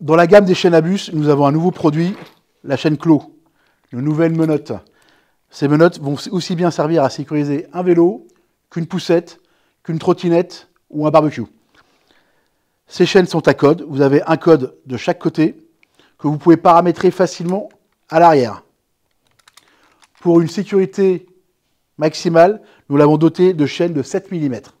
Dans la gamme des chaînes à bus, nous avons un nouveau produit, la chaîne Clos, une nouvelle menotte. Ces menottes vont aussi bien servir à sécuriser un vélo qu'une poussette, qu'une trottinette ou un barbecue. Ces chaînes sont à code. Vous avez un code de chaque côté que vous pouvez paramétrer facilement à l'arrière. Pour une sécurité maximale, nous l'avons doté de chaînes de 7 mm.